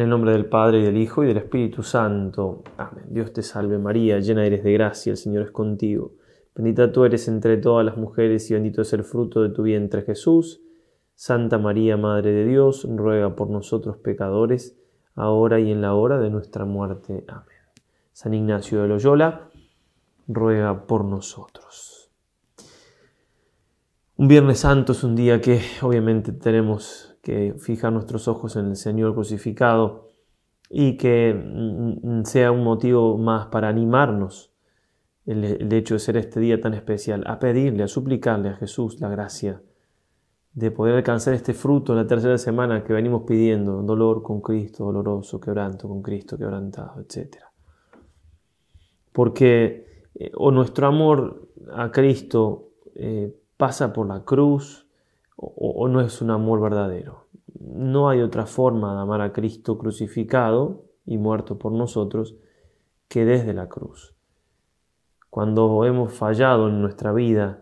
En el nombre del Padre, y del Hijo, y del Espíritu Santo. Amén. Dios te salve María, llena eres de gracia, el Señor es contigo. Bendita tú eres entre todas las mujeres, y bendito es el fruto de tu vientre Jesús. Santa María, Madre de Dios, ruega por nosotros pecadores, ahora y en la hora de nuestra muerte. Amén. San Ignacio de Loyola, ruega por nosotros. Un Viernes Santo es un día que obviamente tenemos que fija nuestros ojos en el Señor crucificado y que mm, mm, sea un motivo más para animarnos el, hecho de ser este día tan especial, a pedirle, a suplicarle a Jesús la gracia de poder alcanzar este fruto en la tercera semana que venimos pidiendo, dolor con Cristo, doloroso, quebranto con Cristo, quebrantado, etc. Porque eh, o nuestro amor a Cristo eh, pasa por la cruz, o, no es un amor verdadero. No hay otra forma de amar a Cristo crucificado y muerto por nosotros que desde la cruz. Cuando hemos fallado en nuestra vida,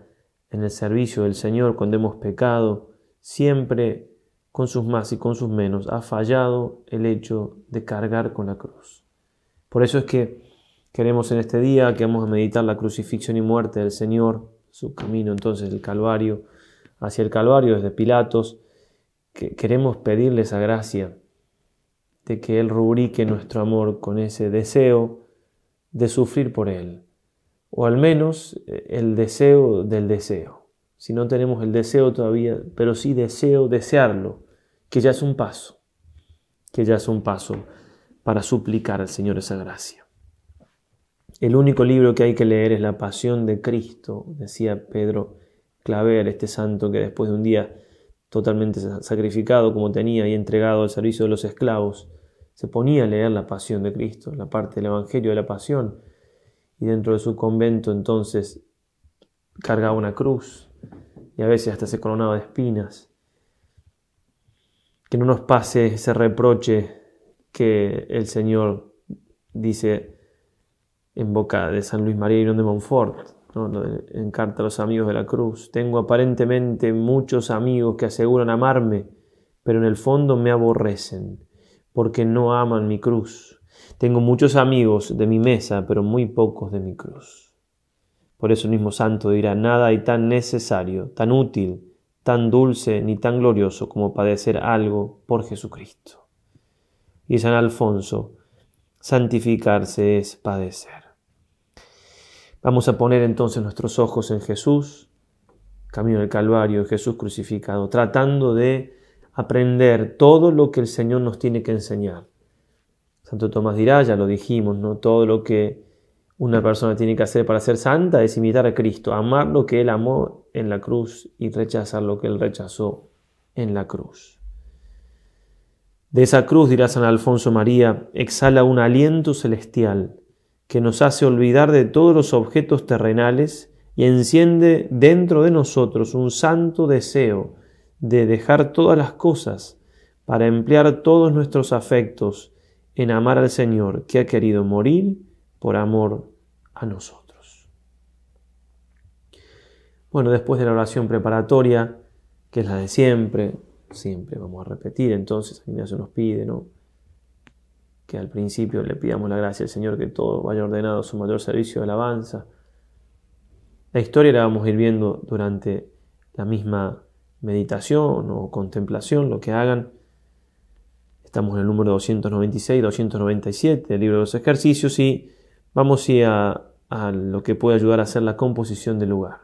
en el servicio del Señor, cuando hemos pecado, siempre con sus más y con sus menos, ha fallado el hecho de cargar con la cruz. Por eso es que queremos en este día que vamos a meditar la crucifixión y muerte del Señor, su camino entonces el Calvario, hacia el Calvario desde Pilatos, que queremos pedirle esa gracia de que Él rubrique nuestro amor con ese deseo de sufrir por Él, o al menos eh, el deseo del deseo. Si no tenemos el deseo todavía, pero sí deseo desearlo, que ya es un paso, que ya es un paso para suplicar al Señor esa gracia. El único libro que hay que leer es La Pasión de Cristo, decía Pedro este santo que después de un día totalmente sacrificado como tenía y entregado al servicio de los esclavos, se ponía a leer la pasión de Cristo, la parte del Evangelio de la pasión, y dentro de su convento entonces cargaba una cruz y a veces hasta se coronaba de espinas. Que no nos pase ese reproche que el Señor dice en boca de San Luis María Irón de Montfort. ¿no? en carta a los amigos de la cruz. Tengo aparentemente muchos amigos que aseguran amarme, pero en el fondo me aborrecen, porque no aman mi cruz. Tengo muchos amigos de mi mesa, pero muy pocos de mi cruz. Por eso el mismo santo dirá, nada hay tan necesario, tan útil, tan dulce, ni tan glorioso como padecer algo por Jesucristo. Y San Alfonso, santificarse es padecer. Vamos a poner entonces nuestros ojos en Jesús, camino del Calvario, Jesús crucificado, tratando de aprender todo lo que el Señor nos tiene que enseñar. Santo Tomás dirá, ya lo dijimos, ¿no? Todo lo que una persona tiene que hacer para ser santa es imitar a Cristo, amar lo que Él amó en la cruz y rechazar lo que Él rechazó en la cruz. De esa cruz, dirá San Alfonso María, exhala un aliento celestial que nos hace olvidar de todos los objetos terrenales y enciende dentro de nosotros un santo deseo de dejar todas las cosas para emplear todos nuestros afectos en amar al Señor que ha querido morir por amor a nosotros. Bueno, después de la oración preparatoria, que es la de siempre, siempre vamos a repetir, entonces a nos pide, ¿no? que al principio le pidamos la gracia al Señor que todo vaya ordenado a su mayor servicio de alabanza. La historia la vamos a ir viendo durante la misma meditación o contemplación, lo que hagan. Estamos en el número 296, 297 del libro de los ejercicios y vamos a, a lo que puede ayudar a hacer la composición del lugar.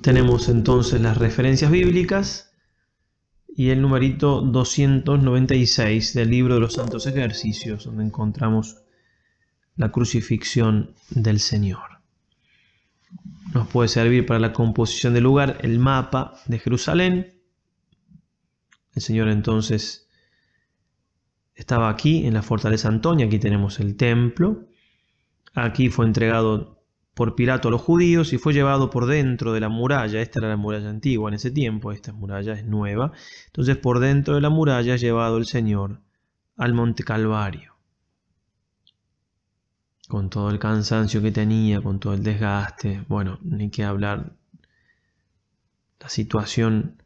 Tenemos entonces las referencias bíblicas y el numerito 296 del libro de los Santos Ejercicios, donde encontramos la crucifixión del Señor. Nos puede servir para la composición del lugar el mapa de Jerusalén. El Señor entonces estaba aquí en la fortaleza Antonia, aquí tenemos el templo. Aquí fue entregado por Pilato a los judíos y fue llevado por dentro de la muralla. Esta era la muralla antigua en ese tiempo, esta muralla es nueva. Entonces por dentro de la muralla llevado el Señor al Monte Calvario. Con todo el cansancio que tenía, con todo el desgaste, bueno, ni que hablar la situación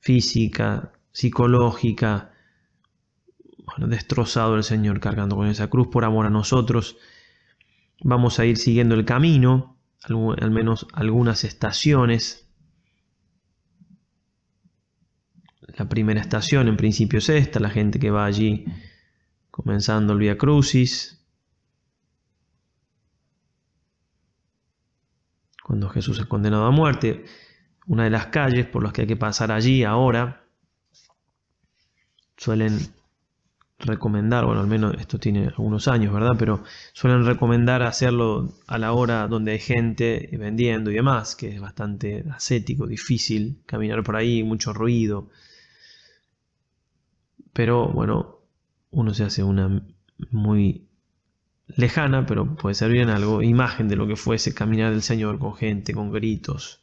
física, psicológica, bueno, destrozado el Señor cargando con esa cruz por amor a nosotros Vamos a ir siguiendo el camino, al menos algunas estaciones. La primera estación en principio es esta, la gente que va allí comenzando el Via Crucis. Cuando Jesús es condenado a muerte, una de las calles por las que hay que pasar allí ahora suelen recomendar, bueno, al menos esto tiene algunos años, ¿verdad? Pero suelen recomendar hacerlo a la hora donde hay gente vendiendo y demás, que es bastante ascético, difícil caminar por ahí, mucho ruido. Pero bueno, uno se hace una muy lejana, pero puede servir en algo, imagen de lo que fuese caminar del Señor con gente, con gritos.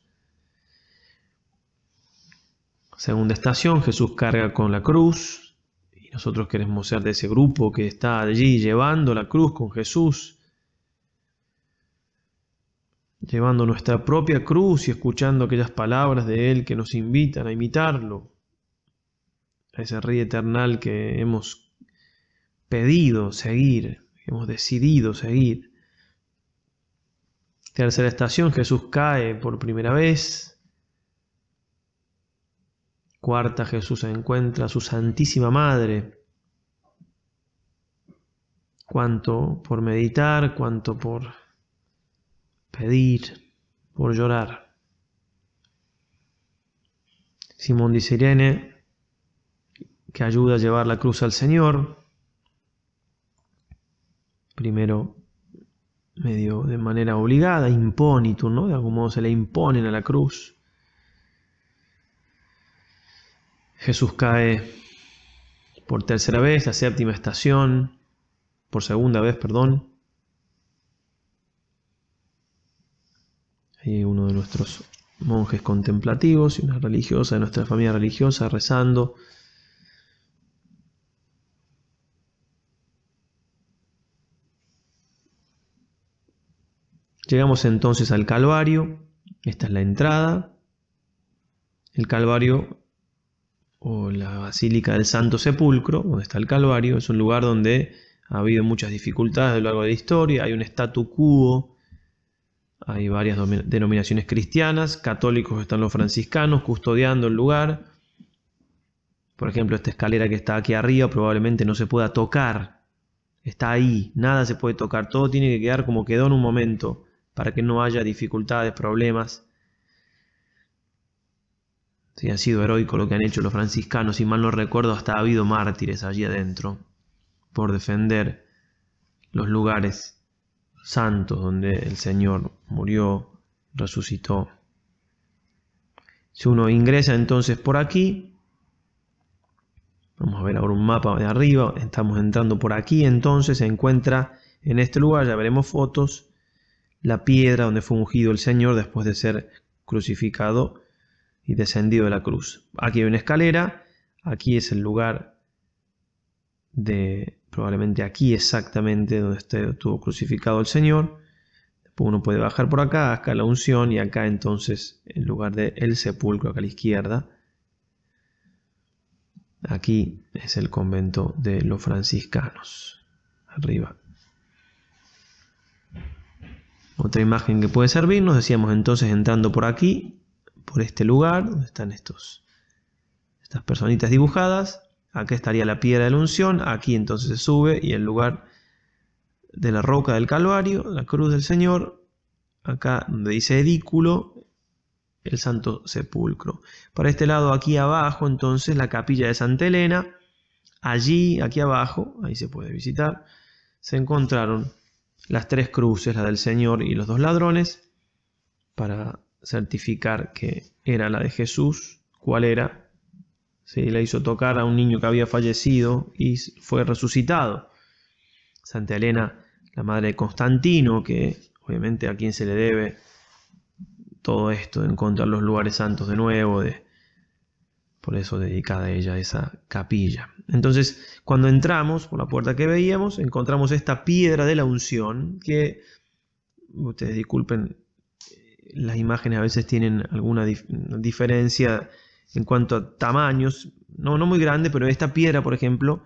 Segunda estación, Jesús carga con la cruz, nosotros queremos ser de ese grupo que está allí llevando la cruz con Jesús, llevando nuestra propia cruz y escuchando aquellas palabras de Él que nos invitan a imitarlo, a ese rey eternal que hemos pedido seguir, hemos decidido seguir. Tercera estación, Jesús cae por primera vez Cuarta, Jesús encuentra a su Santísima Madre. Cuánto por meditar, cuánto por pedir, por llorar. Simón dice Irene que ayuda a llevar la cruz al Señor. Primero, medio de manera obligada, impónito ¿no? De algún modo se le imponen a la cruz. Jesús cae por tercera vez, la séptima estación, por segunda vez, perdón. Hay uno de nuestros monjes contemplativos y una religiosa de nuestra familia religiosa rezando. Llegamos entonces al Calvario, esta es la entrada. El Calvario o la Basílica del Santo Sepulcro, donde está el Calvario, es un lugar donde ha habido muchas dificultades a lo largo de la historia, hay un statu quo, hay varias denominaciones cristianas, católicos están los franciscanos custodiando el lugar. Por ejemplo, esta escalera que está aquí arriba probablemente no se pueda tocar, está ahí, nada se puede tocar, todo tiene que quedar como quedó en un momento para que no haya dificultades, problemas. Si ha sido heroico lo que han hecho los franciscanos, y mal no recuerdo, hasta ha habido mártires allí adentro por defender los lugares santos donde el Señor murió, resucitó. Si uno ingresa entonces por aquí, vamos a ver ahora un mapa de arriba, estamos entrando por aquí, entonces se encuentra en este lugar, ya veremos fotos, la piedra donde fue ungido el Señor después de ser crucificado y descendido de la cruz. Aquí hay una escalera, aquí es el lugar de, probablemente aquí exactamente donde estuvo crucificado el Señor. Después uno puede bajar por acá hasta la unción y acá entonces el lugar de sepulcro, acá a la izquierda. Aquí es el convento de los franciscanos. Arriba. Otra imagen que puede servir, nos decíamos entonces entrando por aquí, por este lugar, donde están estos, estas personitas dibujadas. Acá estaría la piedra de la unción, aquí entonces se sube y el lugar de la roca del Calvario, la cruz del Señor, acá donde dice edículo, el Santo Sepulcro. Para este lado, aquí abajo, entonces, la capilla de Santa Elena. Allí, aquí abajo, ahí se puede visitar, se encontraron las tres cruces, la del Señor y los dos ladrones, para certificar que era la de Jesús, cuál era. Se la hizo tocar a un niño que había fallecido y fue resucitado. Santa Elena, la madre de Constantino, que obviamente a quien se le debe todo esto de encontrar los lugares santos de nuevo, de, por eso dedicada a ella esa capilla. Entonces, cuando entramos por la puerta que veíamos, encontramos esta piedra de la unción, que, ustedes disculpen las imágenes a veces tienen alguna diferencia en cuanto a tamaños, no, no muy grande, pero esta piedra, por ejemplo,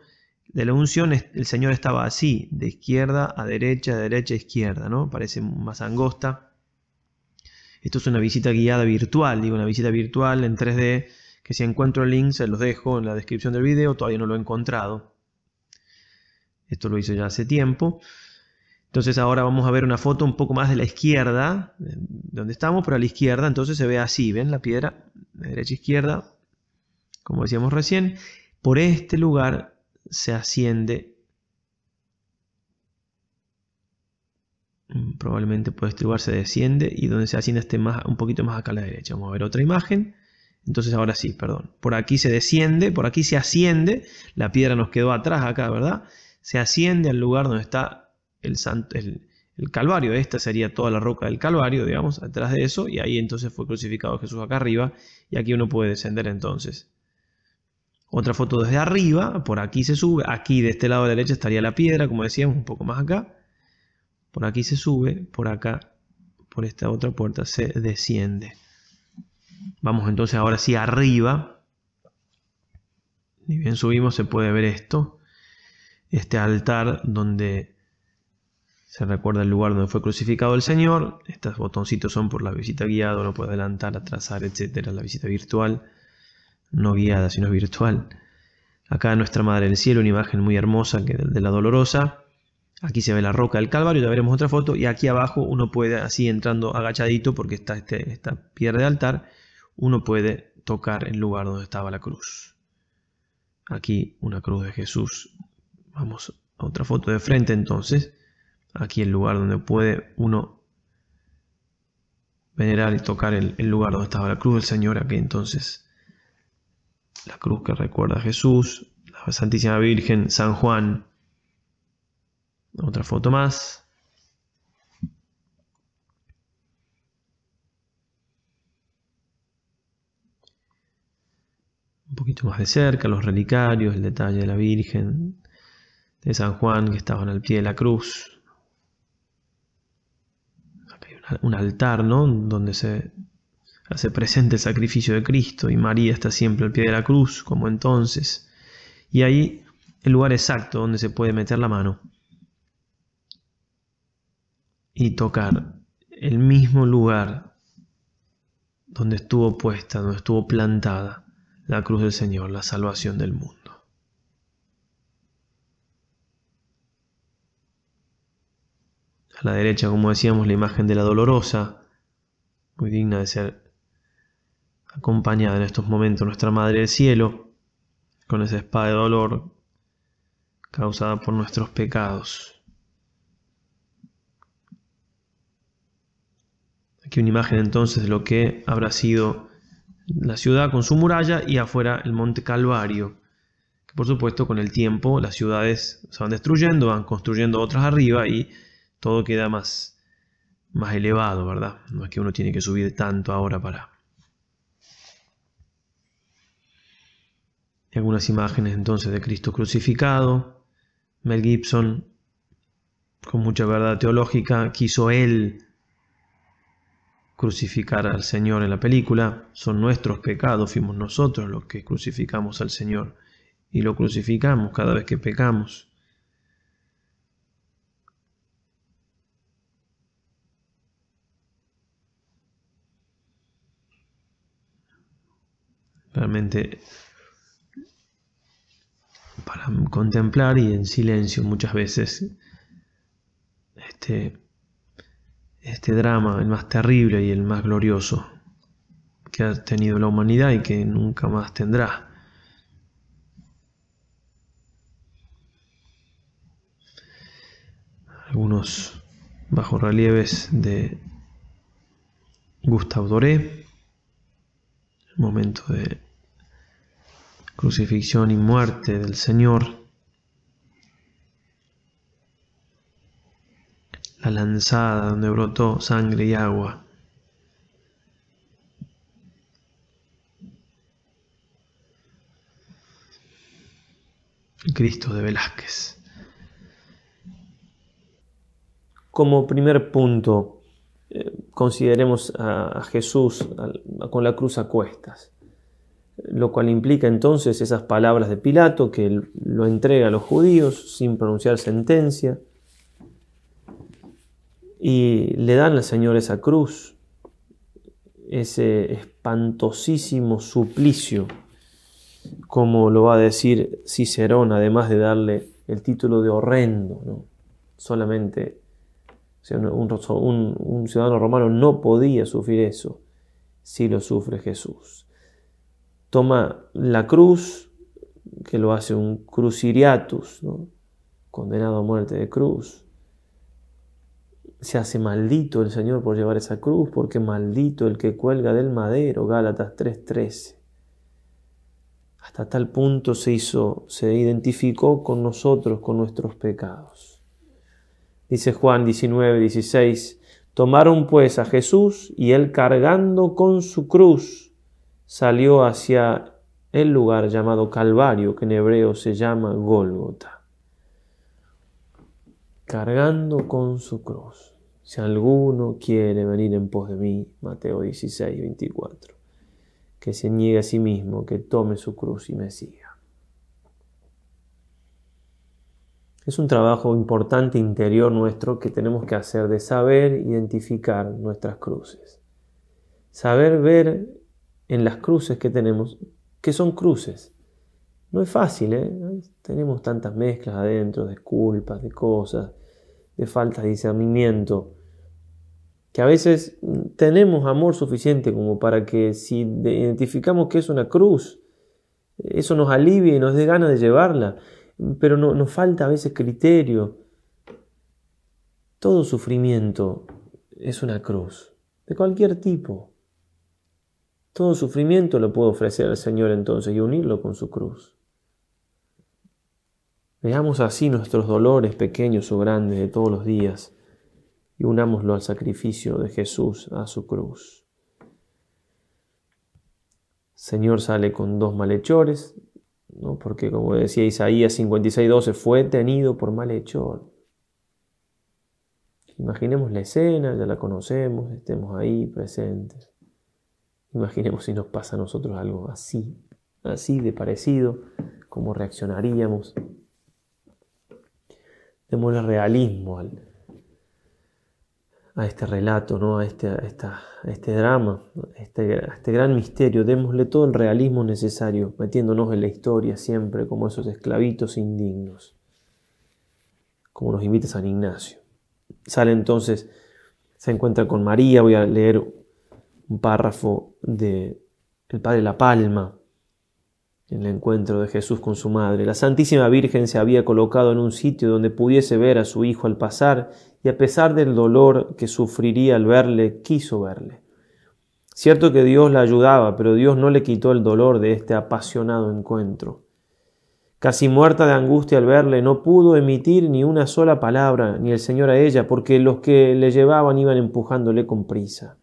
de la unción el Señor estaba así, de izquierda a derecha, de derecha a izquierda, ¿no? Parece más angosta. Esto es una visita guiada virtual, digo, una visita virtual en 3D, que si encuentro el link se los dejo en la descripción del video, todavía no lo he encontrado. Esto lo hice ya hace tiempo. Entonces ahora vamos a ver una foto un poco más de la izquierda, eh, donde estamos, pero a la izquierda, entonces se ve así, ¿ven? La piedra, de derecha izquierda, como decíamos recién. Por este lugar se asciende, mm, probablemente por este lugar se desciende, y donde se asciende esté más, un poquito más acá a la derecha. Vamos a ver otra imagen. Entonces ahora sí, perdón. Por aquí se desciende, por aquí se asciende, la piedra nos quedó atrás acá, ¿verdad? Se asciende al lugar donde está el, santo, el, Calvario. Esta sería toda la roca del Calvario, digamos, atrás de eso, y ahí entonces fue crucificado Jesús acá arriba, y aquí uno puede descender entonces. Otra foto desde arriba, por aquí se sube, aquí de este lado de la derecha estaría la piedra, como decíamos, un poco más acá. Por aquí se sube, por acá, por esta otra puerta se desciende. Vamos entonces ahora sí arriba. Y bien subimos se puede ver esto. Este altar donde se recuerda el lugar donde fue crucificado el Señor. Estos botoncitos son por la visita guiada, uno puede adelantar, atrasar, etcétera, la visita virtual. No guiada, sino virtual. Acá Nuestra Madre del Cielo, una imagen muy hermosa de la Dolorosa. Aquí se ve la roca del Calvario, ya veremos otra foto. Y aquí abajo uno puede, así entrando agachadito, porque está este, esta piedra de altar, uno puede tocar el lugar donde estaba la cruz. Aquí una cruz de Jesús. Vamos a otra foto de frente entonces aquí el lugar donde puede uno venerar y tocar el, lugar donde estaba la cruz del Señor, aquí entonces la cruz que recuerda a Jesús, la Santísima Virgen, San Juan, otra foto más. Un poquito más de cerca, los relicarios, el detalle de la Virgen, de San Juan que estaban al pie de la cruz un altar, ¿no? Donde se hace presente el sacrificio de Cristo y María está siempre al pie de la cruz, como entonces. Y ahí el lugar exacto donde se puede meter la mano y tocar el mismo lugar donde estuvo puesta, donde estuvo plantada la cruz del Señor, la salvación del mundo. A la derecha, como decíamos, la imagen de la dolorosa, muy digna de ser acompañada en estos momentos, nuestra Madre del Cielo, con esa espada de dolor causada por nuestros pecados. Aquí una imagen entonces de lo que habrá sido la ciudad con su muralla y afuera el monte Calvario. Que por supuesto con el tiempo las ciudades se van destruyendo, van construyendo otras arriba y todo queda más, más elevado, ¿verdad? No es que uno tiene que subir tanto ahora para... Algunas imágenes entonces de Cristo crucificado. Mel Gibson, con mucha verdad teológica, quiso él crucificar al Señor en la película. Son nuestros pecados, fuimos nosotros los que crucificamos al Señor y lo crucificamos cada vez que pecamos. realmente para contemplar y en silencio muchas veces este, este, drama, el más terrible y el más glorioso que ha tenido la humanidad y que nunca más tendrá. Algunos bajorrelieves de Gustave Doré, el momento de crucifixión y muerte del Señor, la lanzada donde brotó sangre y agua. Cristo de Velázquez. Como primer punto, eh, consideremos a, Jesús con la cruz a cuestas lo cual implica entonces esas palabras de Pilato que lo entrega a los judíos sin pronunciar sentencia y le dan al Señor esa cruz, ese espantosísimo suplicio, como lo va a decir Cicerón, además de darle el título de horrendo, solamente un ciudadano romano no podía sufrir eso si lo sufre Jesús toma la cruz, que lo hace un cruciriatus, condenado a muerte de cruz. Se hace maldito el Señor por llevar esa cruz, porque maldito el que cuelga del madero, Gálatas 3:13. Hasta tal punto se hizo, se identificó con nosotros, con nuestros pecados. Dice Juan 19, 16, tomaron pues a Jesús y él cargando con su cruz salió hacia el lugar llamado Calvario, que en hebreo se llama Gólgota, cargando con su cruz. Si alguno quiere venir en pos de mí, Mateo 16, 24, que se niegue a sí mismo, que tome su cruz y me siga. Es un trabajo importante interior nuestro que tenemos que hacer de saber identificar nuestras cruces. Saber ver en las cruces que tenemos, que son cruces. No es fácil, ¿eh? Tenemos tantas mezclas adentro de culpas, de cosas, de falta de discernimiento, que a veces tenemos amor suficiente como para que si identificamos que es una cruz, eso nos alivie y nos dé ganas de llevarla, pero no, nos falta a veces criterio. Todo sufrimiento es una cruz, de cualquier tipo. Todo sufrimiento lo puedo ofrecer al Señor entonces y unirlo con su cruz. Veamos así nuestros dolores pequeños o grandes de todos los días y unámoslo al sacrificio de Jesús a su cruz. Señor sale con dos malhechores, ¿no? porque como decía Isaías 56.12, fue tenido por malhechor. Imaginemos la escena, ya la conocemos, estemos ahí presentes. Imaginemos si nos pasa a nosotros algo así, así de parecido, cómo reaccionaríamos. Démosle realismo a este relato, ¿no? a, este, este drama, este, a este gran misterio. Démosle todo el realismo necesario, metiéndonos en la historia siempre como esos esclavitos indignos, como nos invita San Ignacio. Sale entonces, se encuentra con María, voy a leer un párrafo de el padre La Palma en el encuentro de Jesús con su madre. La Santísima Virgen se había colocado en un sitio donde pudiese ver a su hijo al pasar y a pesar del dolor que sufriría al verle, quiso verle. Cierto que Dios la ayudaba, pero Dios no le quitó el dolor de este apasionado encuentro. Casi muerta de angustia al verle, no pudo emitir ni una sola palabra, ni el Señor a ella, porque los que le llevaban iban empujándole con prisa.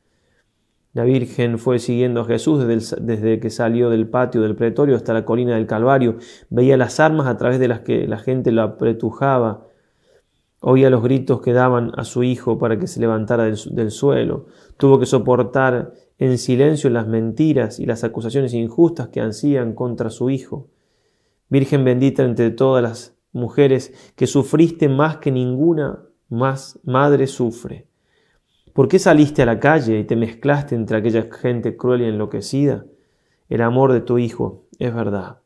La Virgen fue siguiendo a Jesús desde, que salió del patio del pretorio hasta la colina del Calvario. Veía las armas a través de las que la gente la apretujaba. Oía los gritos que daban a su hijo para que se levantara del, del suelo. Tuvo que soportar en silencio las mentiras y las acusaciones injustas que hacían contra su hijo. Virgen bendita entre todas las mujeres, que sufriste más que ninguna más madre sufre. ¿Por qué saliste a la calle y te mezclaste entre aquella gente cruel y enloquecida? El amor de tu hijo es verdad.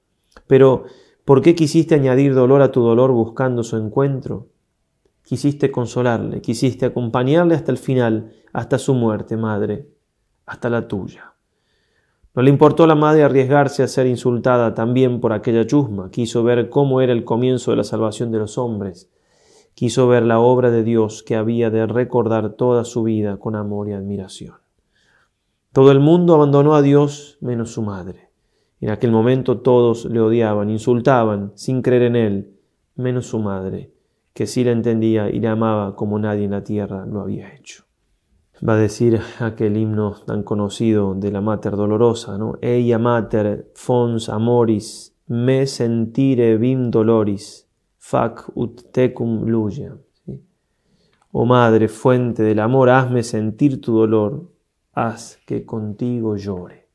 Pero, ¿por qué quisiste añadir dolor a tu dolor buscando su encuentro? Quisiste consolarle, quisiste acompañarle hasta el final, hasta su muerte, madre, hasta la tuya. No le importó a la madre arriesgarse a ser insultada también por aquella chusma, quiso ver cómo era el comienzo de la salvación de los hombres, quiso ver la obra de Dios que había de recordar toda su vida con amor y admiración. Todo el mundo abandonó a Dios menos su madre. En aquel momento todos le odiaban, insultaban, sin creer en él, menos su madre, que sí la entendía y la amaba como nadie en la tierra lo había hecho. Va a decir aquel himno tan conocido de la Mater Dolorosa, ¿no? Ella Mater fons amoris, me sentire vim doloris, fac ut tecum luya. Oh Madre, fuente del amor, hazme sentir tu dolor, haz que contigo llore.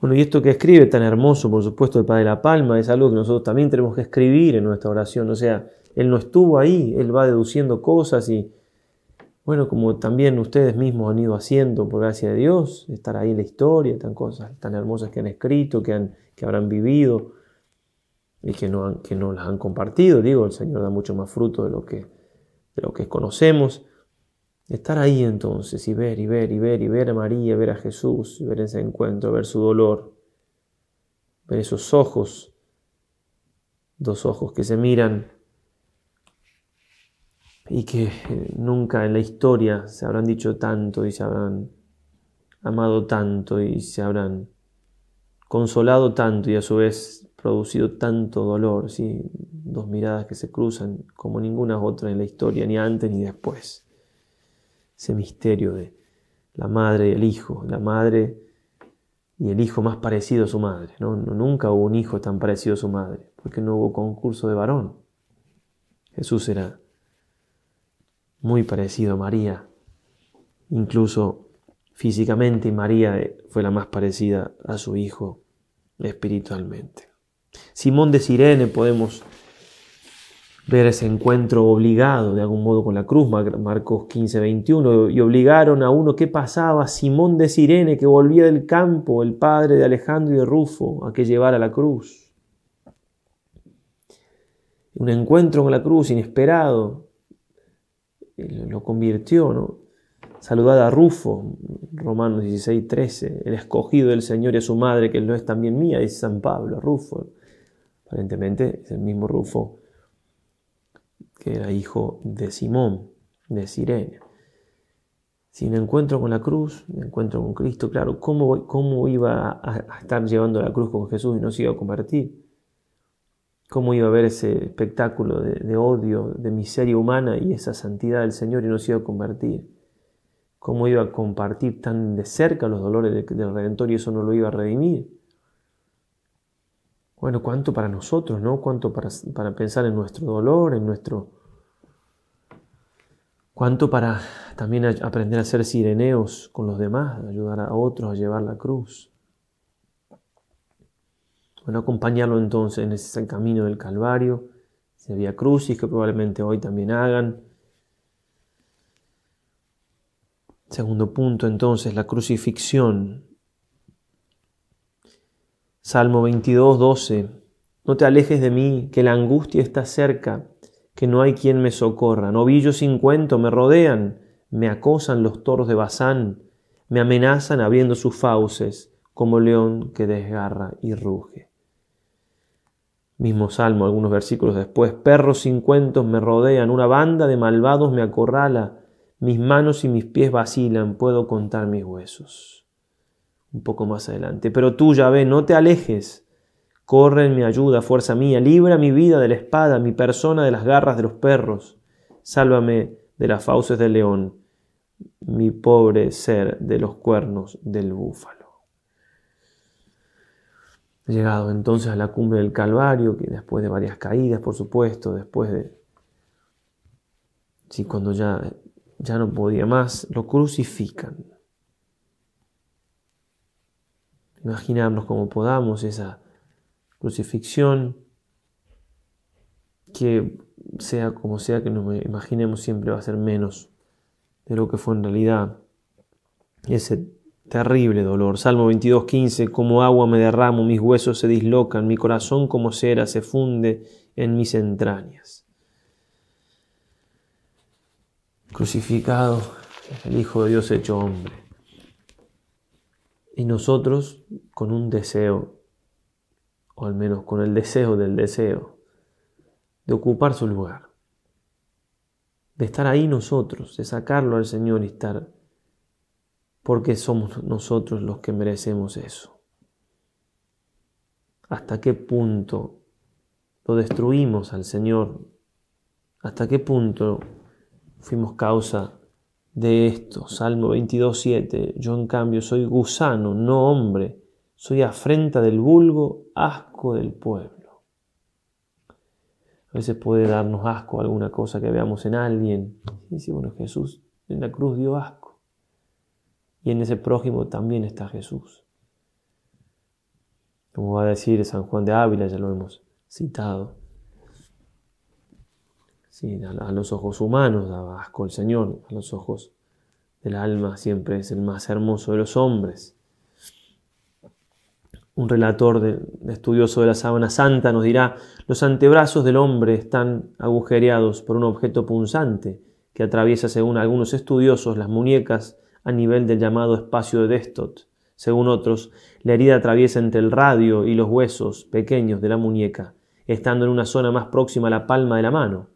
Bueno, y esto que escribe tan hermoso, por supuesto, el Padre de la Palma, es algo que nosotros también tenemos que escribir en nuestra oración. O sea, Él no estuvo ahí, Él va deduciendo cosas y, bueno, como también ustedes mismos han ido haciendo, por gracia de Dios, estar ahí en la historia, tan cosas tan hermosas que han escrito, que, han, que habrán vivido y que no, que no las han compartido. Digo, el Señor da mucho más fruto de lo que, lo que conocemos. Estar ahí entonces y ver y ver y ver y ver a María, ver a Jesús, y ver ese encuentro, ver su dolor, ver esos ojos, dos ojos que se miran y que eh, nunca en la historia se habrán dicho tanto y se habrán amado tanto y se habrán consolado tanto y a su vez producido tanto dolor, ¿sí? dos miradas que se cruzan como ninguna otra en la historia, ni antes ni después. Ese misterio de la madre y el hijo, la madre y el hijo más parecido a su madre. Nunca hubo un hijo tan parecido a su madre, porque no hubo concurso de varón. Jesús era muy parecido a María, incluso físicamente María fue la más parecida a su hijo espiritualmente. Simón de Sirene podemos ver ese encuentro obligado de algún modo con la cruz, Marcos 15, 21, y obligaron a uno ¿qué pasaba, Simón de Sirene, que volvía del campo, el padre de Alejandro y de Rufo, a que llevara la cruz. Un encuentro con la cruz inesperado eh, lo convirtió, ¿no? Saludad a Rufo, Romanos 16, 13, el escogido del Señor y a su madre, que no es también mía, dice San Pablo, Rufo, Aparentemente es el mismo Rufo que era hijo de Simón, de Sirene. Sin encuentro con la cruz, encuentro con Cristo, claro, ¿cómo, cómo iba a, estar llevando la cruz con Jesús y no se iba a convertir? ¿Cómo iba a ver ese espectáculo de, odio, de miseria humana y esa santidad del Señor y no se iba a convertir? ¿Cómo iba a compartir tan de cerca los dolores del Redentor y eso no lo iba a redimir? Bueno, cuánto para nosotros, ¿no? Cuánto para, para pensar en nuestro dolor, en nuestro... Cuánto para también aprender a ser sireneos con los demás, ayudar a otros a llevar la cruz. Bueno, acompañarlo entonces en ese camino del Calvario, ese Vía Crucis que probablemente hoy también hagan. Segundo punto, entonces, la crucifixión. Salmo 22, 12. No te alejes de mí, que la angustia está cerca, que no hay quien me socorra. Novillos sin cuento me rodean, me acosan los toros de Bazán, me amenazan abriendo sus fauces, como león que desgarra y ruge. Mismo salmo, algunos versículos después. Perros sin cuentos me rodean, una banda de malvados me acorrala, mis manos y mis pies vacilan, puedo contar mis huesos un poco más adelante. Pero tú, ve, no te alejes. Corre en mi ayuda, fuerza mía. Libra mi vida de la espada, mi persona de las garras de los perros. Sálvame de las fauces del león, mi pobre ser de los cuernos del búfalo. llegado entonces a la cumbre del Calvario, que después de varias caídas, por supuesto, después de... Sí, cuando ya, ya no podía más, lo crucifican. imaginarnos como podamos esa crucifixión, que sea como sea que nos imaginemos siempre va a ser menos de lo que fue en realidad ese terrible dolor. Salmo 22.15, como agua me derramo, mis huesos se dislocan, mi corazón como cera se funde en mis entrañas. Crucificado, el Hijo de Dios hecho hombre. Y nosotros con un deseo, o al menos con el deseo del deseo, de ocupar su lugar, de estar ahí nosotros, de sacarlo al Señor y estar, porque somos nosotros los que merecemos eso. ¿Hasta qué punto lo destruimos al Señor? ¿Hasta qué punto fuimos causa de esto. Salmo 22.7. Yo en cambio soy gusano, no hombre. Soy afrenta del vulgo, asco del pueblo. A veces puede darnos asco alguna cosa que veamos en alguien. Y dice, bueno, Jesús en la cruz dio asco. Y en ese prójimo también está Jesús. Como va a decir San Juan de Ávila, ya lo hemos citado a, los ojos humanos daba asco el Señor, a los ojos del alma siempre es el más hermoso de los hombres. Un relator estudioso de la sábana santa nos dirá, los antebrazos del hombre están agujereados por un objeto punzante que atraviesa, según algunos estudiosos, las muñecas a nivel del llamado espacio de Destot. Según otros, la herida atraviesa entre el radio y los huesos pequeños de la muñeca, estando en una zona más próxima a la palma de la mano.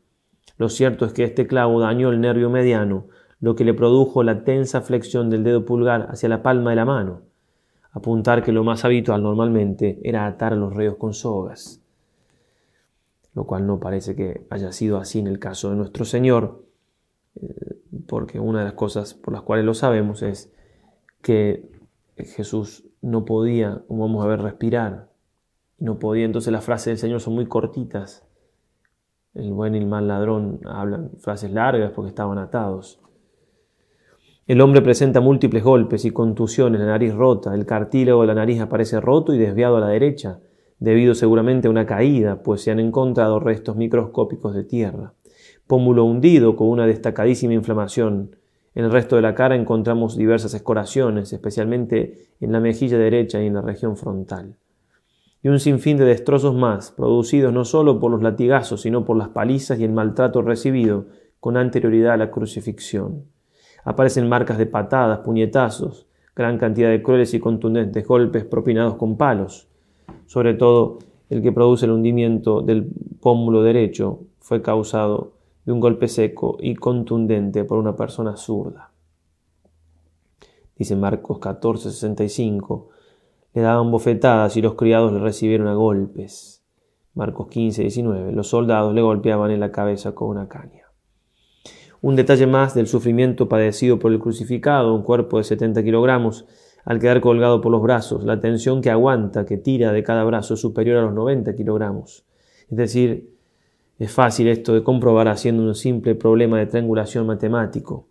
Lo cierto es que este clavo dañó el nervio mediano, lo que le produjo la tensa flexión del dedo pulgar hacia la palma de la mano. Apuntar que lo más habitual normalmente era atar los reos con sogas, lo cual no parece que haya sido así en el caso de nuestro Señor, eh, porque una de las cosas por las cuales lo sabemos es que Jesús no podía, como vamos a ver, respirar. No podía, entonces las frases del Señor son muy cortitas el buen y el mal ladrón hablan frases largas porque estaban atados. El hombre presenta múltiples golpes y contusiones, la nariz rota, el cartílago de la nariz aparece roto y desviado a la derecha, debido seguramente a una caída, pues se han encontrado restos microscópicos de tierra. Pómulo hundido con una destacadísima inflamación. En el resto de la cara encontramos diversas escoraciones, especialmente en la mejilla derecha y en la región frontal y un sinfín de destrozos más, producidos no solo por los latigazos, sino por las palizas y el maltrato recibido con anterioridad a la crucifixión. Aparecen marcas de patadas, puñetazos, gran cantidad de crueles y contundentes golpes propinados con palos. Sobre todo, el que produce el hundimiento del pómulo derecho fue causado de un golpe seco y contundente por una persona zurda. Dice Marcos 14, 65 le daban bofetadas y los criados le recibieron a golpes. Marcos 15, 19. Los soldados le golpeaban en la cabeza con una caña. Un detalle más del sufrimiento padecido por el crucificado, un cuerpo de 70 kilogramos, al quedar colgado por los brazos, la tensión que aguanta, que tira de cada brazo es superior a los 90 kilogramos. Es decir, es fácil esto de comprobar haciendo un simple problema de triangulación matemático.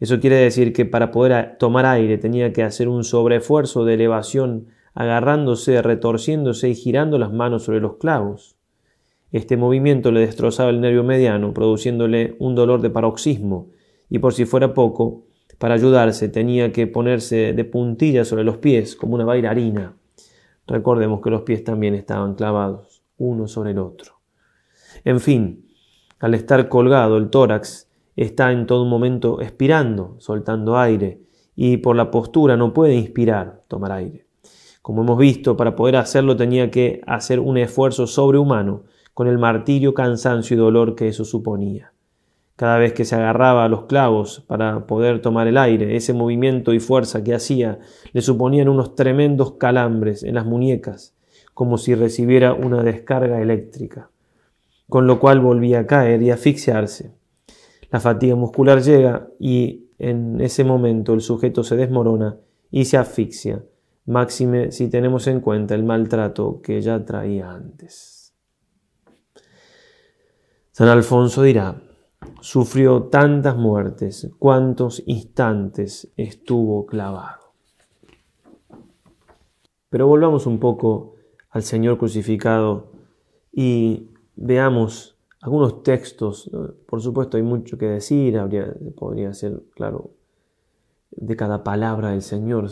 Eso quiere decir que para poder tomar aire tenía que hacer un sobrefuerzo de elevación, agarrándose, retorciéndose y girando las manos sobre los clavos. Este movimiento le destrozaba el nervio mediano, produciéndole un dolor de paroxismo, y por si fuera poco, para ayudarse tenía que ponerse de puntillas sobre los pies, como una bailarina. Recordemos que los pies también estaban clavados, uno sobre el otro. En fin, al estar colgado el tórax, está en todo momento expirando, soltando aire, y por la postura no puede inspirar, tomar aire. Como hemos visto, para poder hacerlo tenía que hacer un esfuerzo sobrehumano, con el martirio, cansancio y dolor que eso suponía. Cada vez que se agarraba a los clavos para poder tomar el aire, ese movimiento y fuerza que hacía le suponían unos tremendos calambres en las muñecas, como si recibiera una descarga eléctrica, con lo cual volvía a caer y asfixiarse la fatiga muscular llega y en ese momento el sujeto se desmorona y se asfixia, máxime si tenemos en cuenta el maltrato que ya traía antes. San Alfonso dirá, sufrió tantas muertes, cuántos instantes estuvo clavado. Pero volvamos un poco al Señor crucificado y veamos algunos textos, eh, por supuesto hay mucho que decir, habría, podría ser, claro, de cada palabra del Señor.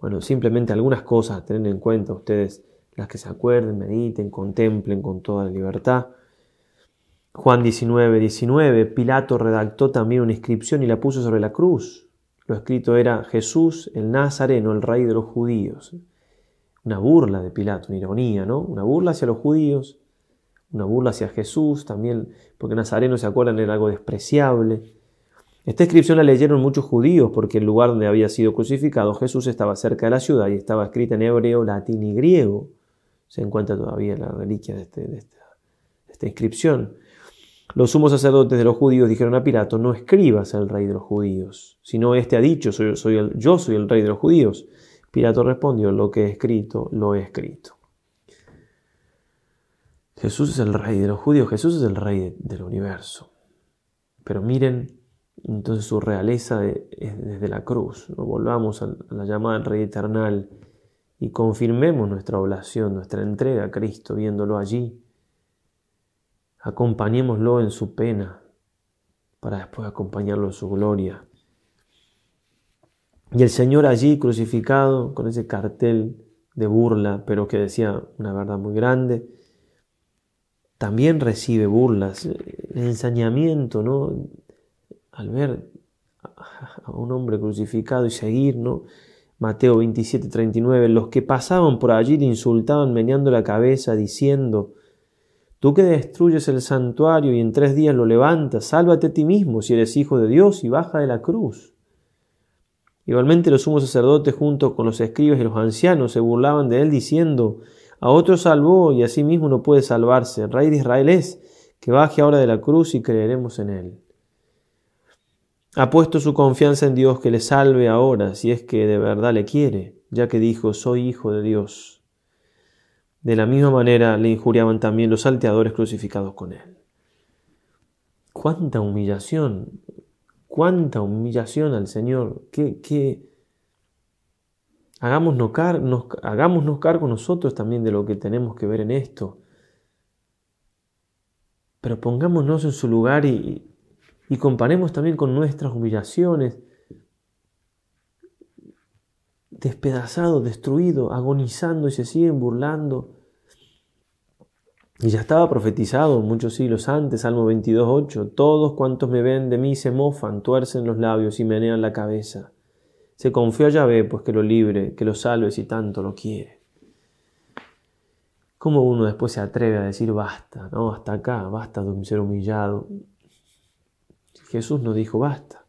Bueno, simplemente algunas cosas a tener en cuenta ustedes, las que se acuerden, mediten, contemplen con toda la libertad. Juan 19, 19, Pilato redactó también una inscripción y la puso sobre la cruz. Lo escrito era Jesús el Nazareno, el rey de los judíos. Una burla de Pilato, una ironía, ¿no? Una burla hacia los judíos una burla hacia Jesús, también porque Nazareno, se acuerdan, era algo despreciable. Esta inscripción la leyeron muchos judíos porque el lugar donde había sido crucificado Jesús estaba cerca de la ciudad y estaba escrita en hebreo, latín y griego. Se encuentra todavía la reliquia de, este, esta, inscripción. Los sumos sacerdotes de los judíos dijeron a Pirato, no escribas al rey de los judíos, sino este ha dicho, soy, soy el, yo soy el rey de los judíos. Pilato respondió, lo que he escrito, lo he escrito. Jesús es el rey de los judíos, Jesús es el rey del universo. Pero miren entonces su realeza es desde la cruz. Volvamos a la llamada del rey eternal y confirmemos nuestra oblación, nuestra entrega a Cristo viéndolo allí. Acompañémoslo en su pena para después acompañarlo en su gloria. Y el Señor allí crucificado con ese cartel de burla, pero que decía una verdad muy grande, también recibe burlas, eh, ensañamiento, ¿no? Al ver a un hombre crucificado y seguir, ¿no? Mateo 27, 39, los que pasaban por allí le insultaban meneando la cabeza, diciendo, Tú que destruyes el santuario y en tres días lo levantas, sálvate a ti mismo si eres hijo de Dios y baja de la cruz. Igualmente los sumos sacerdotes junto con los escribas y los ancianos se burlaban de él diciendo, a otro salvó y a sí mismo no puede salvarse. Rey de Israel es, que baje ahora de la cruz y creeremos en Él. Ha puesto su confianza en Dios que le salve ahora, si es que de verdad le quiere, ya que dijo, soy hijo de Dios. De la misma manera le injuriaban también los salteadores crucificados con Él. ¡Cuánta humillación! ¡Cuánta humillación al Señor! ¡Qué, qué Hagámonos, nocar, hagámonos cargo nosotros también de lo que tenemos que ver en esto. Pero pongámonos en su lugar y, comparemos también con nuestras humillaciones. Despedazado, destruido, agonizando y se siguen burlando. Y ya estaba profetizado muchos siglos antes, Salmo 22.8, todos cuantos me ven de mí se mofan, tuercen los labios y menean la cabeza. Se confió a Yahvé, pues que lo libre, que lo salve si tanto lo quiere. ¿Cómo uno después se atreve a decir basta? No, hasta acá, basta de ser humillado. Jesús no dijo basta.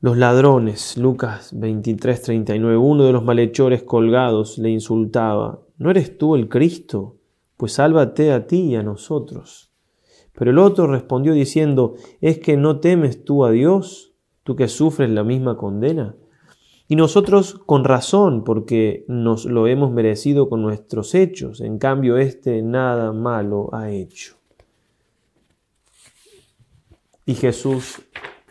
Los ladrones, Lucas 23, 39, uno de los malhechores colgados le insultaba, ¿no eres tú el Cristo? Pues sálvate a ti y a nosotros. Pero el otro respondió diciendo, ¿es que no temes tú a Dios? tú que sufres la misma condena. Y nosotros con razón, porque nos lo hemos merecido con nuestros hechos, en cambio este nada malo ha hecho. Y Jesús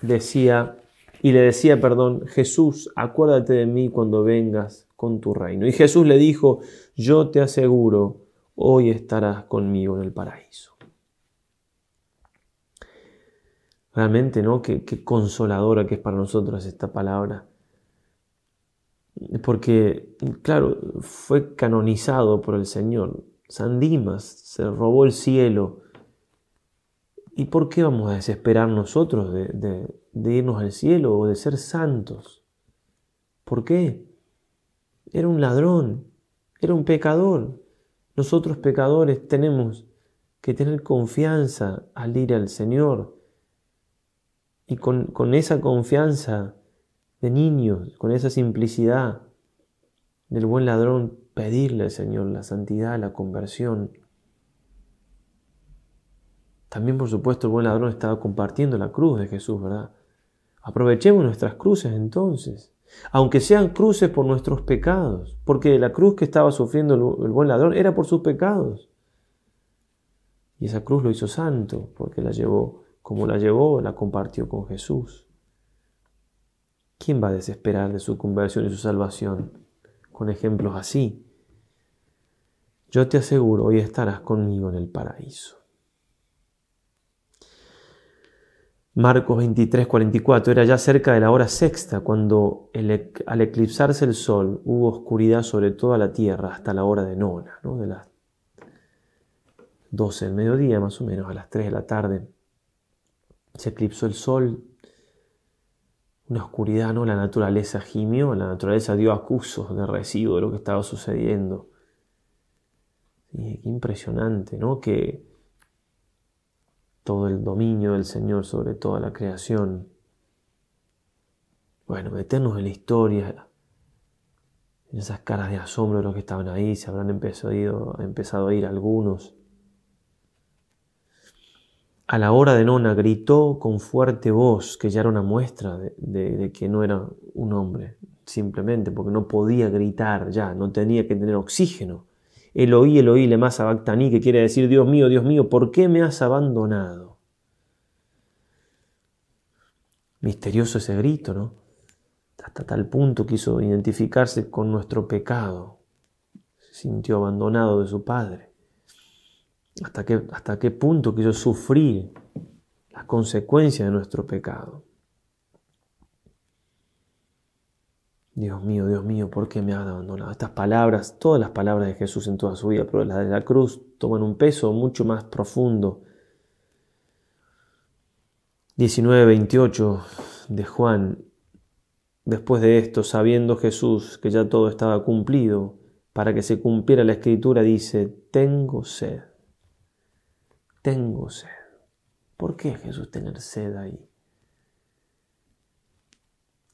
decía, y le decía, perdón, Jesús, acuérdate de mí cuando vengas con tu reino. Y Jesús le dijo, yo te aseguro, hoy estarás conmigo en el paraíso. Realmente, ¿no? Qué, consoladora que es para nosotros esta palabra. Porque, claro, fue canonizado por el Señor. Sandimas se robó el cielo. ¿Y por qué vamos a desesperar nosotros de, irnos al cielo o de ser santos? ¿Por qué? Era un ladrón, era un pecador. Nosotros pecadores tenemos que tener confianza al ir al Señor, y con, esa confianza de niños, con esa simplicidad del buen ladrón, pedirle al Señor la santidad, la conversión. También, por supuesto, el buen ladrón estaba compartiendo la cruz de Jesús, ¿verdad? Aprovechemos nuestras cruces entonces, aunque sean cruces por nuestros pecados, porque la cruz que estaba sufriendo el buen ladrón era por sus pecados. Y esa cruz lo hizo santo, porque la llevó como la llevó, la compartió con Jesús. ¿Quién va a desesperar de su conversión y su salvación con ejemplos así? Yo te aseguro, hoy estarás conmigo en el paraíso. Marcos 23, 44, era ya cerca de la hora sexta cuando al eclipsarse el sol hubo oscuridad sobre toda la tierra hasta la hora de nona, de las 12 del mediodía más o menos, a las 3 de la tarde se eclipsó el sol, una oscuridad, ¿no? La naturaleza gimió, la naturaleza dio acusos de recibo de lo que estaba sucediendo. qué impresionante, ¿no? Que todo el dominio del Señor sobre toda la creación. Bueno, meternos en la historia, en esas caras de asombro de los que estaban ahí, se habrán empezado, empezado a ir algunos a la hora de Nona gritó con fuerte voz, que ya era una muestra de, que no era un hombre, simplemente porque no podía gritar ya, no tenía que tener oxígeno. el oí, el oí, le más Bactaní, que quiere decir, Dios mío, Dios mío, ¿por qué me has abandonado? Misterioso ese grito, ¿no? Hasta tal punto quiso identificarse con nuestro pecado. Se sintió abandonado de su Padre hasta qué, hasta qué punto que yo sufrí las consecuencias de nuestro pecado. Dios mío, Dios mío, ¿por qué me has abandonado? Estas palabras, todas las palabras de Jesús en toda su vida, pero las de la cruz toman un peso mucho más profundo. 19, 28 de Juan. Después de esto, sabiendo Jesús que ya todo estaba cumplido, para que se cumpliera la escritura, dice, tengo sed tengo sed. ¿Por qué Jesús tener sed ahí?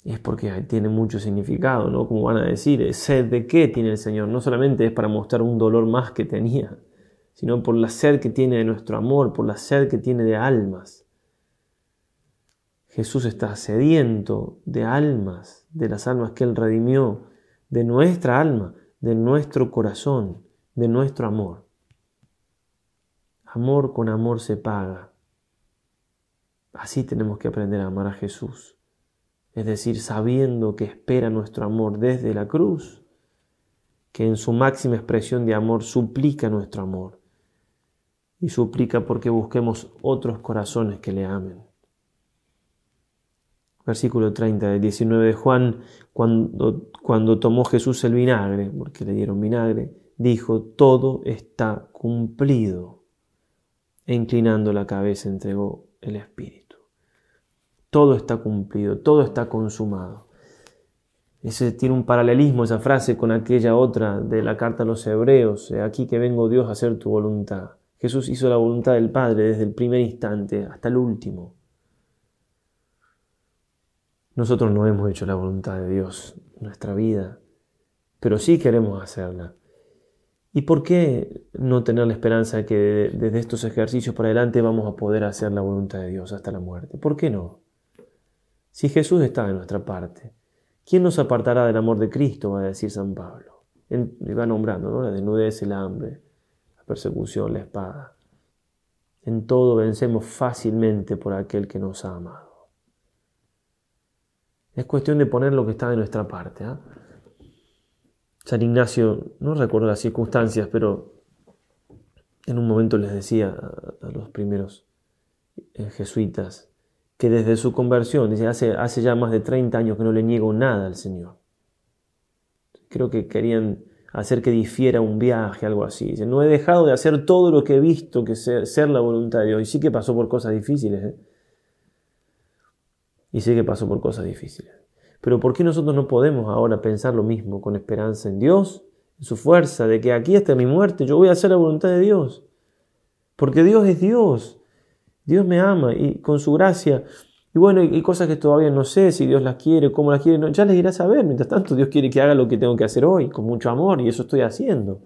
es porque tiene mucho significado, ¿no? Como van a decir, eh, sed de qué tiene el Señor. No solamente es para mostrar un dolor más que tenía, sino por la sed que tiene de nuestro amor, por la sed que tiene de almas. Jesús está sediento de almas, de las almas que Él redimió, de nuestra alma, de nuestro corazón, de nuestro amor. Amor con amor se paga. Así tenemos que aprender a amar a Jesús. Es decir, sabiendo que espera nuestro amor desde la cruz, que en su máxima expresión de amor suplica nuestro amor. Y suplica porque busquemos otros corazones que le amen. Versículo 30 del 19 de Juan, cuando, cuando tomó Jesús el vinagre, porque le dieron vinagre, dijo, todo está cumplido. E inclinando la cabeza entregó el Espíritu. Todo está cumplido, todo está consumado. Ese tiene un paralelismo esa frase con aquella otra de la carta a los hebreos, eh, aquí que vengo Dios a hacer tu voluntad. Jesús hizo la voluntad del Padre desde el primer instante hasta el último. Nosotros no hemos hecho la voluntad de Dios en nuestra vida, pero sí queremos hacerla. ¿Y por qué no tener la esperanza de que desde estos ejercicios para adelante vamos a poder hacer la voluntad de Dios hasta la muerte? ¿Por qué no? Si Jesús está de nuestra parte, ¿quién nos apartará del amor de Cristo? Va a decir San Pablo. Le va nombrando, ¿no? La desnudez, el hambre, la persecución, la espada. En todo vencemos fácilmente por aquel que nos ha amado. Es cuestión de poner lo que está de nuestra parte. ¿eh? San Ignacio, no recuerdo las circunstancias, pero en un momento les decía a, los primeros eh, jesuitas que desde su conversión, dice, hace, ya más de 30 años que no le niego nada al Señor. Creo que querían hacer que difiera un viaje, algo así. Dice, no he dejado de hacer todo lo que he visto que ser, la voluntad de Dios. Y sí que pasó por cosas difíciles. ¿eh? Y sí que pasó por cosas difíciles. Pero ¿por qué nosotros no podemos ahora pensar lo mismo con esperanza en Dios, en su fuerza, de que aquí está mi muerte yo voy a hacer la voluntad de Dios? Porque Dios es Dios. Dios me ama y con su gracia. Y bueno, hay cosas que todavía no sé si Dios las quiere, cómo las quiere. ya les irá a saber. Mientras tanto, Dios quiere que haga lo que tengo que hacer hoy, con mucho amor, y eso estoy haciendo.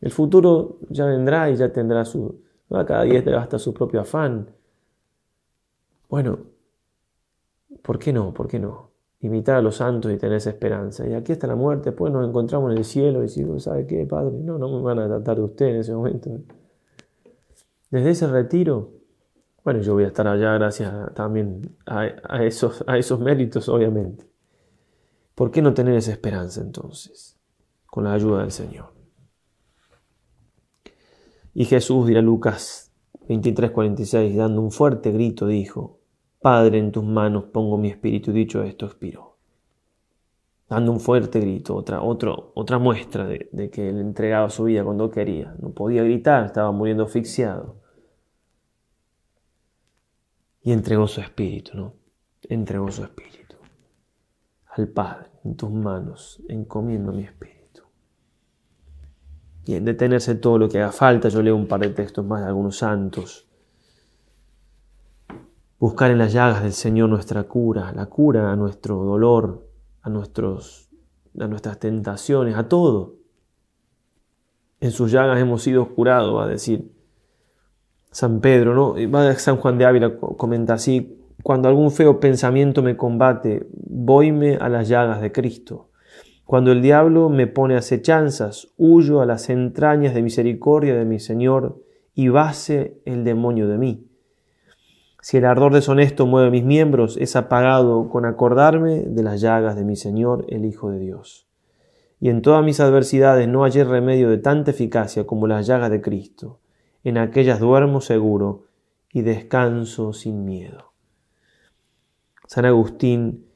El futuro ya vendrá y ya tendrá su. Cada día te gasta su propio afán. Bueno, ¿por qué no? ¿Por qué no? imitar a los santos y tener esa esperanza. Y aquí está la muerte, después pues nos encontramos en el cielo y decimos, ¿sabe qué, Padre? No, no me van a tratar de usted en ese momento. Desde ese retiro, bueno, yo voy a estar allá gracias también a, esos, a esos méritos, obviamente. ¿Por qué no tener esa esperanza entonces? Con la ayuda del Señor. Y Jesús, dirá Lucas 46, dando un fuerte grito, dijo, Padre, en tus manos pongo mi espíritu. Dicho esto, expiró. Dando un fuerte grito, otra, otra muestra de, que él entregaba su vida cuando quería. No podía gritar, estaba muriendo asfixiado. Y entregó su espíritu, ¿no? Entregó su espíritu. Al Padre, en tus manos, encomiendo mi espíritu. Y en detenerse todo lo que haga falta, yo leo un par de textos más de algunos santos buscar en las llagas del Señor nuestra cura, la cura a nuestro dolor, a, nuestros, a nuestras tentaciones, a todo. En sus llagas hemos sido curados, va a decir San Pedro, ¿no? Va San Juan de Ávila, comenta así, cuando algún feo pensamiento me combate, voyme a las llagas de Cristo. Cuando el diablo me pone acechanzas, huyo a las entrañas de misericordia de mi Señor y base el demonio de mí. Si el ardor deshonesto mueve mis miembros, es apagado con acordarme de las llagas de mi Señor, el Hijo de Dios. Y en todas mis adversidades no hallé remedio de tanta eficacia como las llagas de Cristo. En aquellas duermo seguro y descanso sin miedo. San Agustín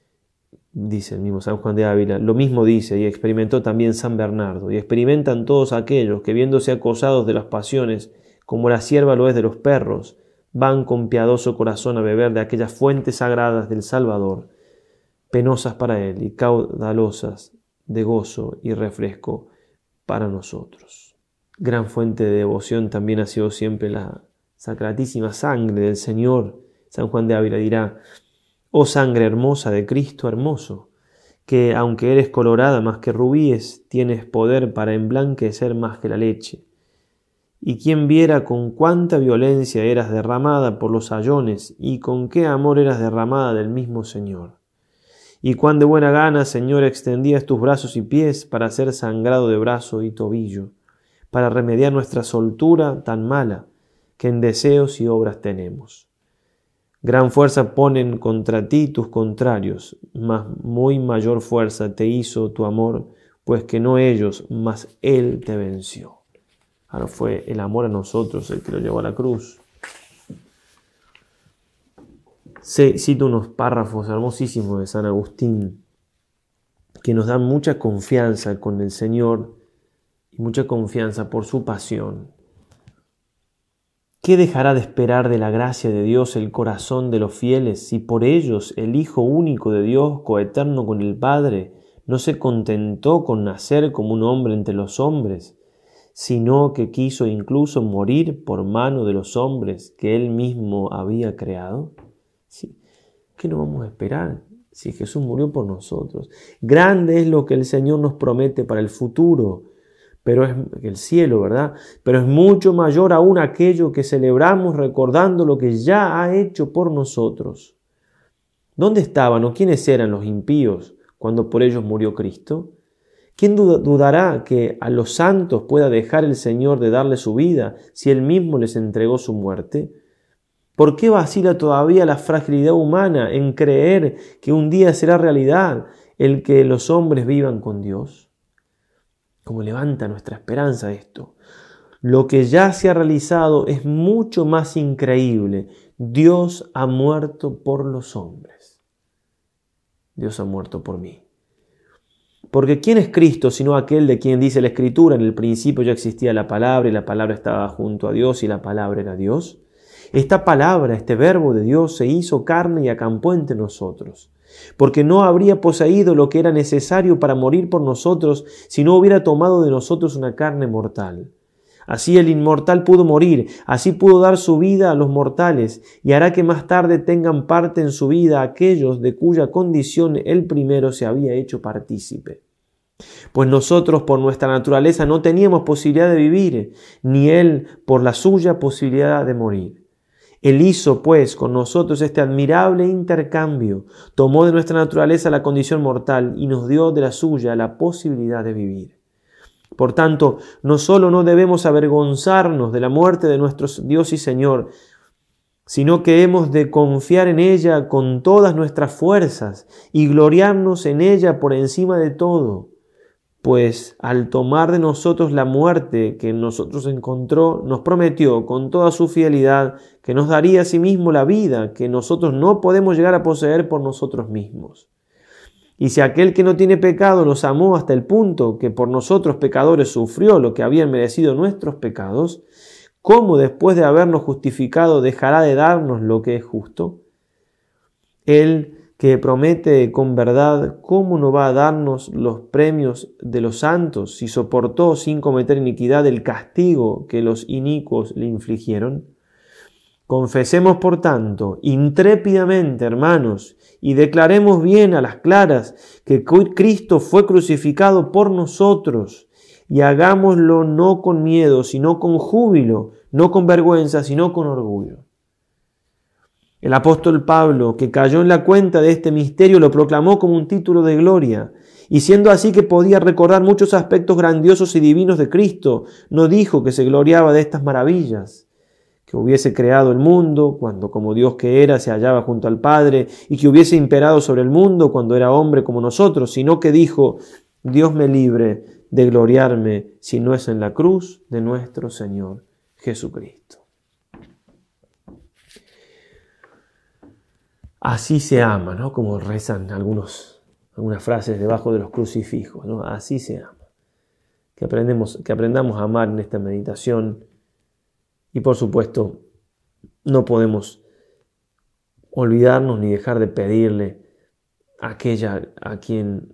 dice el mismo San Juan de Ávila, lo mismo dice y experimentó también San Bernardo, y experimentan todos aquellos que viéndose acosados de las pasiones, como la sierva lo es de los perros, van con piadoso corazón a beber de aquellas fuentes sagradas del Salvador, penosas para Él y caudalosas de gozo y refresco para nosotros. Gran fuente de devoción también ha sido siempre la sacratísima sangre del Señor. San Juan de Ávila dirá, oh sangre hermosa de Cristo hermoso, que aunque eres colorada más que rubíes, tienes poder para emblanquecer más que la leche y quien viera con cuánta violencia eras derramada por los ayones y con qué amor eras derramada del mismo Señor. Y cuán de buena gana, Señor, extendías tus brazos y pies para ser sangrado de brazo y tobillo, para remediar nuestra soltura tan mala que en deseos y obras tenemos. Gran fuerza ponen contra ti tus contrarios, mas muy mayor fuerza te hizo tu amor, pues que no ellos, mas Él te venció. Ahora fue el amor a nosotros el que lo llevó a la cruz. Se, cito unos párrafos hermosísimos de San Agustín que nos dan mucha confianza con el Señor y mucha confianza por su pasión. ¿Qué dejará de esperar de la gracia de Dios el corazón de los fieles si por ellos el Hijo único de Dios, coeterno con el Padre, no se contentó con nacer como un hombre entre los hombres? sino que quiso incluso morir por mano de los hombres que él mismo había creado? ¿Sí? ¿Qué no vamos a esperar si Jesús murió por nosotros? Grande es lo que el Señor nos promete para el futuro, pero es el cielo, ¿verdad? Pero es mucho mayor aún aquello que celebramos recordando lo que ya ha hecho por nosotros. ¿Dónde estaban o quiénes eran los impíos cuando por ellos murió Cristo? ¿Quién dudará que a los santos pueda dejar el Señor de darle su vida si Él mismo les entregó su muerte? ¿Por qué vacila todavía la fragilidad humana en creer que un día será realidad el que los hombres vivan con Dios? ¿Cómo levanta nuestra esperanza esto. Lo que ya se ha realizado es mucho más increíble. Dios ha muerto por los hombres. Dios ha muerto por mí. Porque ¿quién es Cristo sino aquel de quien dice la Escritura? En el principio ya existía la palabra y la palabra estaba junto a Dios y la palabra era Dios. Esta palabra, este verbo de Dios se hizo carne y acampó entre nosotros. Porque no habría poseído lo que era necesario para morir por nosotros si no hubiera tomado de nosotros una carne mortal. Así el inmortal pudo morir, así pudo dar su vida a los mortales, y hará que más tarde tengan parte en su vida aquellos de cuya condición él primero se había hecho partícipe. Pues nosotros por nuestra naturaleza no teníamos posibilidad de vivir, ni él por la suya posibilidad de morir. Él hizo, pues, con nosotros este admirable intercambio, tomó de nuestra naturaleza la condición mortal y nos dio de la suya la posibilidad de vivir. Por tanto, no solo no debemos avergonzarnos de la muerte de nuestro Dios y Señor, sino que hemos de confiar en ella con todas nuestras fuerzas y gloriarnos en ella por encima de todo, pues al tomar de nosotros la muerte que nosotros encontró, nos prometió con toda su fidelidad que nos daría a sí mismo la vida que nosotros no podemos llegar a poseer por nosotros mismos. Y si aquel que no tiene pecado nos amó hasta el punto que por nosotros pecadores sufrió lo que habían merecido nuestros pecados, ¿cómo después de habernos justificado dejará de darnos lo que es justo? Él que promete con verdad, ¿cómo no va a darnos los premios de los santos si soportó sin cometer iniquidad el castigo que los inicuos le infligieron? Confesemos, por tanto, intrépidamente, hermanos, y declaremos bien a las claras que Cristo fue crucificado por nosotros y hagámoslo no con miedo, sino con júbilo, no con vergüenza, sino con orgullo. El apóstol Pablo, que cayó en la cuenta de este misterio, lo proclamó como un título de gloria, y siendo así que podía recordar muchos aspectos grandiosos y divinos de Cristo, no dijo que se gloriaba de estas maravillas, que hubiese creado el mundo cuando como Dios que era se hallaba junto al Padre, y que hubiese imperado sobre el mundo cuando era hombre como nosotros, sino que dijo, Dios me libre de gloriarme si no es en la cruz de nuestro Señor Jesucristo. Así se ama, ¿no? Como rezan algunos, algunas frases debajo de los crucifijos, ¿no? Así se ama. Que, aprendemos, que aprendamos a amar en esta meditación y por supuesto, no podemos olvidarnos ni dejar de pedirle a aquella a quien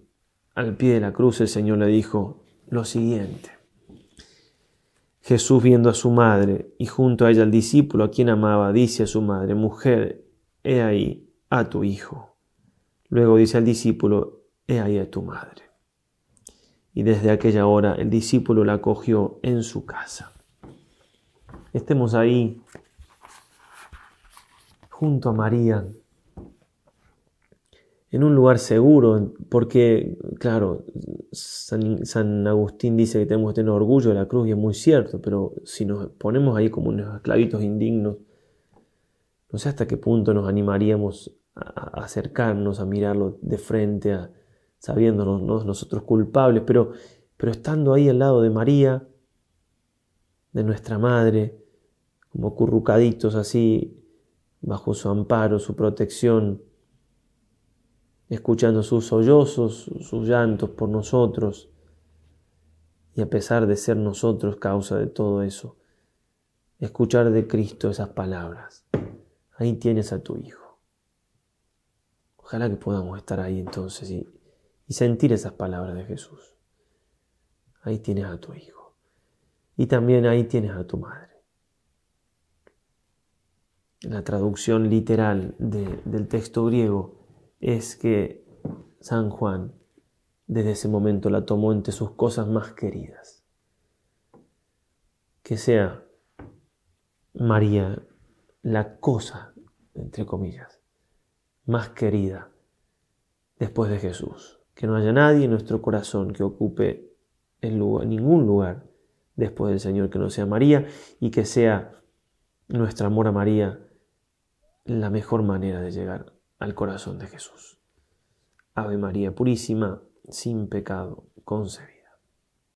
al pie de la cruz el Señor le dijo lo siguiente. Jesús viendo a su madre y junto a ella al el discípulo a quien amaba, dice a su madre, mujer, he ahí a tu hijo. Luego dice al discípulo, he ahí a tu madre. Y desde aquella hora el discípulo la acogió en su casa estemos ahí junto a María, en un lugar seguro, porque, claro, San, Agustín dice que tenemos que tener orgullo de la cruz y es muy cierto, pero si nos ponemos ahí como unos esclavitos indignos, no sé hasta qué punto nos animaríamos a, acercarnos, a mirarlo de frente, sabiéndonos nosotros culpables, pero, pero estando ahí al lado de María, de nuestra Madre, como currucaditos así, bajo su amparo, su protección, escuchando sus sollozos, sus llantos por nosotros, y a pesar de ser nosotros causa de todo eso, escuchar de Cristo esas palabras. Ahí tienes a tu Hijo. Ojalá que podamos estar ahí entonces y, y sentir esas palabras de Jesús. Ahí tienes a tu Hijo. Y también ahí tienes a tu Madre la traducción literal del texto griego es que San Juan desde ese momento la tomó entre sus cosas más queridas. Que sea María la cosa, entre comillas, más querida después de Jesús. Que no haya nadie en nuestro corazón que ocupe ningún lugar después del Señor que no sea María y que sea nuestro amor a María la mejor manera de llegar al corazón de Jesús. Ave María Purísima, sin pecado concebida.